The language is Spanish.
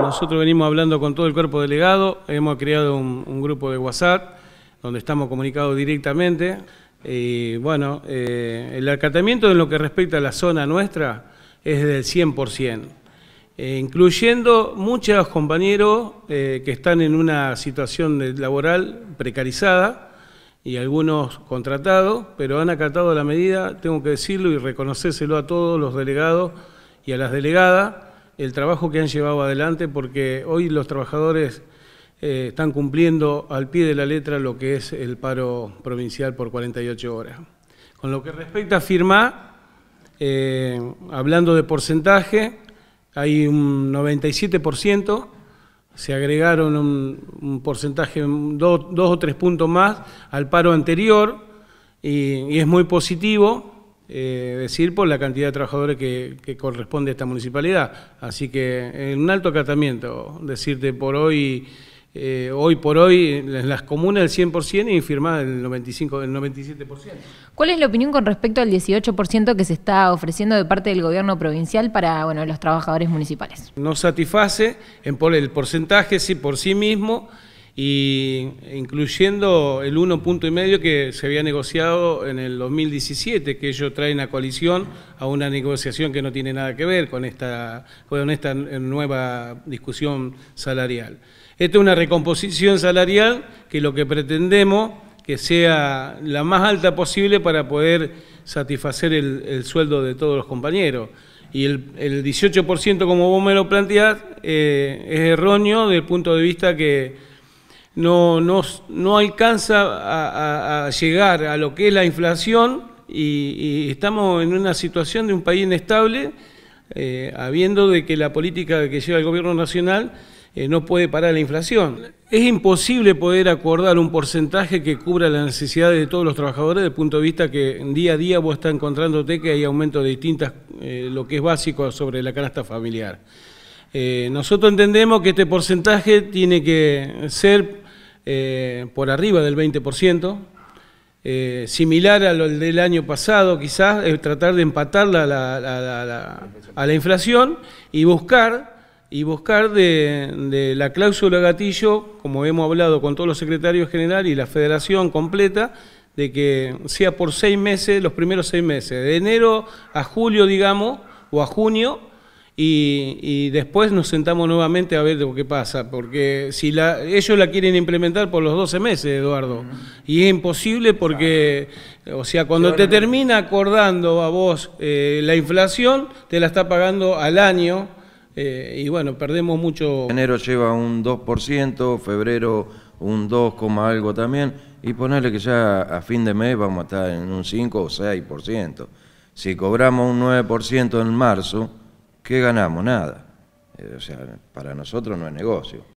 Nosotros venimos hablando con todo el cuerpo delegado, hemos creado un, grupo de WhatsApp donde estamos comunicados directamente. Y bueno, eh, el acatamiento en lo que respecta a la zona nuestra es del 100%, eh, incluyendo muchos compañeros eh, que están en una situación laboral precarizada y algunos contratados, pero han acatado la medida, tengo que decirlo y reconocérselo a todos los delegados y a las delegadas, el trabajo que han llevado adelante porque hoy los trabajadores eh, están cumpliendo al pie de la letra lo que es el paro provincial por 48 horas. Con lo que respecta a firma, eh, hablando de porcentaje, hay un 97%, se agregaron un, porcentaje, dos o tres puntos más al paro anterior y es muy positivo eh, decir por la cantidad de trabajadores que, corresponde a esta municipalidad. Así que eh, en un alto acatamiento, decirte por hoy, eh, hoy por hoy las comunas el 100% y firmada el, 95, el 97%. ¿Cuál es la opinión con respecto al 18% que se está ofreciendo de parte del gobierno provincial para bueno, los trabajadores municipales? No satisface en por el porcentaje sí, por sí mismo y incluyendo el 1.5 que se había negociado en el 2017, que ellos traen a coalición a una negociación que no tiene nada que ver con esta, esta nueva discusión salarial. Esta es una recomposición salarial que lo que pretendemos que sea la más alta posible para poder satisfacer el, sueldo de todos los compañeros. Y el, el 18%, como vos me lo planteás, eh, es erróneo desde el punto de vista que no, no alcanza a, llegar a lo que es la inflación y, estamos en una situación de un país inestable, eh, habiendo de que la política que lleva el gobierno nacional eh, no puede parar la inflación. Es imposible poder acordar un porcentaje que cubra las necesidades de todos los trabajadores, desde el punto de vista que día a día vos estás encontrándote que hay aumentos de distintas, eh, lo que es básico sobre la canasta familiar. nosotros entendemos que este porcentaje tiene que ser eh, por arriba del 20%, eh, similar a del año pasado quizás, es tratar de empatar a la inflación y buscar y buscar de, de, la cláusula gatillo, como hemos hablado con todos los secretarios generales y la federación completa, de que sea por seis meses, los primeros seis meses, de enero a julio, digamos, o a junio, y, después nos sentamos nuevamente a ver lo que pasa, porque si la, ellos la quieren implementar por los 12 meses, Eduardo, y es imposible porque, o sea, cuando te termina acordando a vos eh, la inflación, te la está pagando al año, eh, y bueno, perdemos mucho. Enero lleva un 2%, febrero un 2, algo también, y ponerle que ya a fin de mes vamos a estar en un 5 o 6%. Si cobramos un 9% en marzo, ¿Qué ganamos? Nada. Eh, o sea, para nosotros no es negocio.